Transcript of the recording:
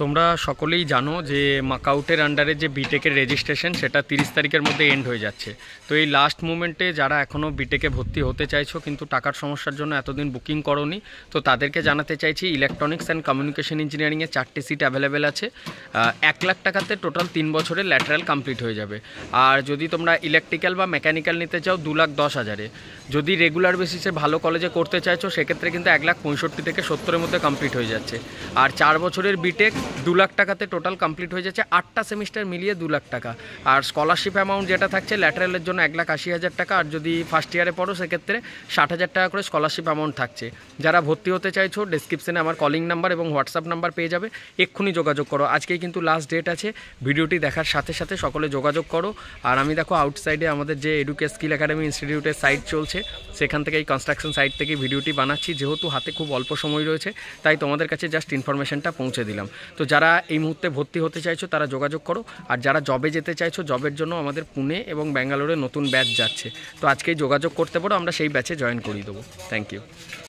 তোমরা সকলেই জানো যে মাকাউটের আন্ডারে যে বিটেকের রেজিস্ট্রেশন সেটা তিরিশ তারিখের মধ্যে এন্ড হয়ে যাচ্ছে তো এই লাস্ট মুমেন্টে যারা এখনও বিটেকে ভর্তি হতে চাইছো কিন্তু টাকার সমস্যার জন্য এতদিন বুকিং করনি তো তাদেরকে জানাতে চাইছি ইলেকট্রনিক্স অ্যান্ড কমিউনিকেশন ইঞ্জিনিয়ারিংয়ে চারটি সিট অ্যাভেলেবেল আছে এক লাখ টাকাতে টোটাল তিন বছরে ল্যাটারাল কমপ্লিট হয়ে যাবে আর যদি তোমরা ইলেকট্রিক্যাল বা মেকানিক্যাল নিতে চাও দু লাখ দশ হাজারে যদি রেগুলার বেসিসে ভালো কলেজে করতে চাইছো সেক্ষেত্রে কিন্তু এক লাখ পঁয়ষট্টি থেকে সত্তরের মধ্যে কমপ্লিট হয়ে যাচ্ছে আর চার বছরের বিটেক দু লাখ টাকাতে টোটাল কমপ্লিট হয়ে যাচ্ছে আটটা সেমিস্টার মিলিয়ে দু লাখ টাকা আর স্কলারশিপ অ্যামাউন্ট যেটা থাকছে ল্যাটারালের জন্য এক লাখ আশি হাজার টাকা আর যদি ফার্স্ট ইয়ারে পড়ো সেক্ষেত্রে ষাট হাজার টাকা করে স্কলারশিপ অ্যামাউন্ট থাকছে যারা ভর্তি হতে চাইছো ডিসক্রিপশানে আমার কলিং নাম্বার এবং হোয়াটসঅ্যাপ নাম্বার পেয়ে যাবে এক্ষুনি যোগাযোগ করো আজকেই কিন্তু লাস্ট ডেট আছে ভিডিওটি দেখার সাথে সাথে সকলে যোগাযোগ করো আর আমি দেখো আউটসাইডে আমাদের যে এডুকে স্কিল একাডেমি ইনস্টিটিউটের সাইট চলছে সেখান থেকে এই কনস্ট্রাকশন সাইট থেকে ভিডিওটি বানাচ্ছি যেহেতু হাতে খুব অল্প সময় রয়েছে তাই তোমাদের কাছে জাস্ট ইনফরমেশনটা পৌঁছে দিলাম তো যারা এই মুহূর্তে ভর্তি হতে চাইছো তারা যোগাযোগ করো আর যারা জবে যেতে চাইছো জবের জন্য আমাদের পুনে এবং ব্যাঙ্গালোরে নতুন ব্যাচ যাচ্ছে তো আজকেই যোগাযোগ করতে পারো আমরা সেই ব্যাচে জয়েন করিয়ে দেবো থ্যাংক ইউ